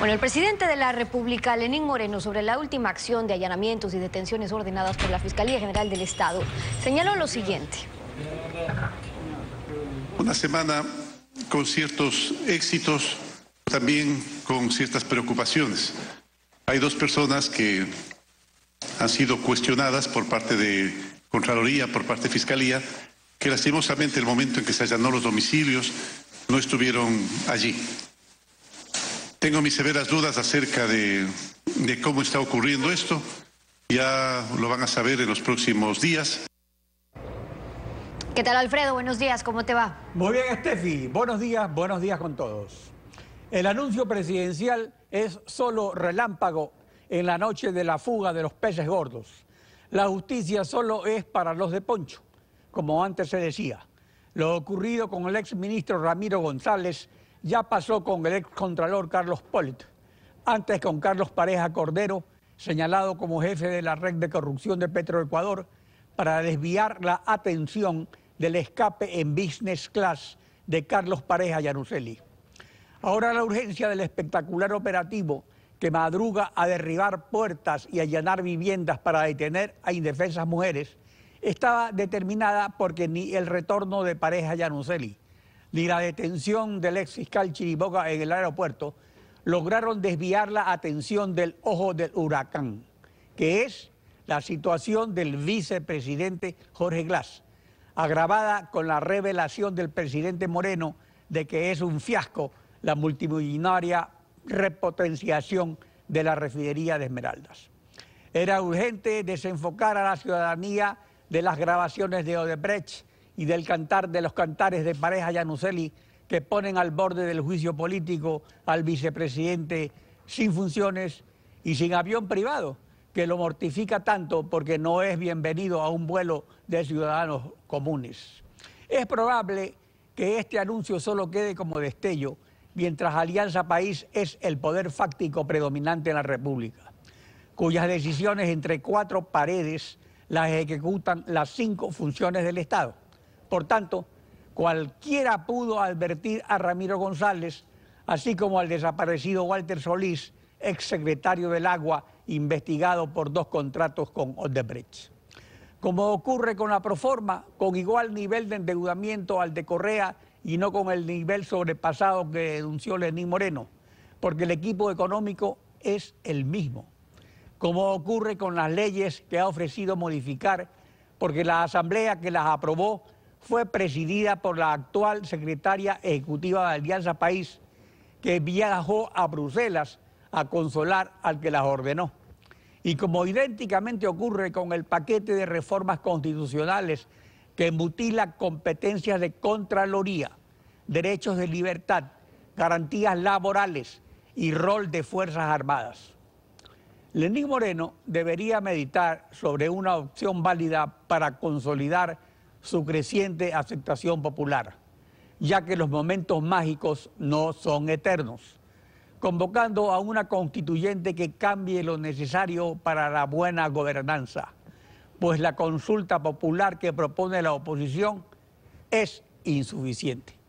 Bueno, el presidente de la República, Lenín Moreno, sobre la última acción de allanamientos y detenciones ordenadas por la Fiscalía General del Estado, señaló lo siguiente. Una semana con ciertos éxitos, también con ciertas preocupaciones. Hay dos personas que han sido cuestionadas por parte de Contraloría, por parte de Fiscalía, que lastimosamente el momento en que se allanó los domicilios no estuvieron allí. Tengo mis severas dudas acerca de, cómo está ocurriendo esto. Ya lo van a saber en los próximos días. ¿Qué tal Alfredo? Buenos días, ¿cómo te va? Muy bien, Estefi. Buenos días, buenos días con todos. El anuncio presidencial es solo relámpago en la noche de la fuga de los peces gordos. La justicia solo es para los de Poncho, como antes se decía. Lo ocurrido con el exministro Ramiro González ya pasó con el excontralor Carlos Polt, antes con Carlos Pareja Cordero, señalado como jefe de la red de corrupción de Petroecuador, para desviar la atención del escape en business class de Carlos Pareja Yanuseli. Ahora la urgencia del espectacular operativo que madruga a derribar puertas y allanar viviendas para detener a indefensas mujeres estaba determinada porque ni el retorno de Pareja Yanuseli ni la detención del ex fiscal Chiriboga en el aeropuerto lograron desviar la atención del ojo del huracán, que es la situación del vicepresidente Jorge Glass, agravada con la revelación del presidente Moreno de que es un fiasco la multimillonaria repotenciación de la refinería de Esmeraldas. Era urgente desenfocar a la ciudadanía de las grabaciones de Odebrecht y del cantar de los cantares de pareja Yanuseli que ponen al borde del juicio político al vicepresidente sin funciones y sin avión privado, que lo mortifica tanto porque no es bienvenido a un vuelo de ciudadanos comunes. Es probable que este anuncio solo quede como destello, mientras Alianza País es el poder fáctico predominante en la República, cuyas decisiones entre cuatro paredes las ejecutan las cinco funciones del Estado. Por tanto, cualquiera pudo advertir a Ramiro González, así como al desaparecido Walter Solís, exsecretario del Agua, investigado por dos contratos con Odebrecht. Como ocurre con la proforma, con igual nivel de endeudamiento al de Correa y no con el nivel sobrepasado que denunció Lenín Moreno, porque el equipo económico es el mismo. Como ocurre con las leyes que ha ofrecido modificar, porque la Asamblea que las aprobó fue presidida por la actual secretaria ejecutiva de Alianza País, que viajó a Bruselas a consolar al que las ordenó. Y como idénticamente ocurre con el paquete de reformas constitucionales que mutila competencias de Contraloría, derechos de libertad, garantías laborales y rol de Fuerzas Armadas. Lenín Moreno debería meditar sobre una opción válida para consolidar su creciente aceptación popular, ya que los momentos mágicos no son eternos, convocando a una constituyente que cambie lo necesario para la buena gobernanza, pues la consulta popular que propone la oposición es insuficiente.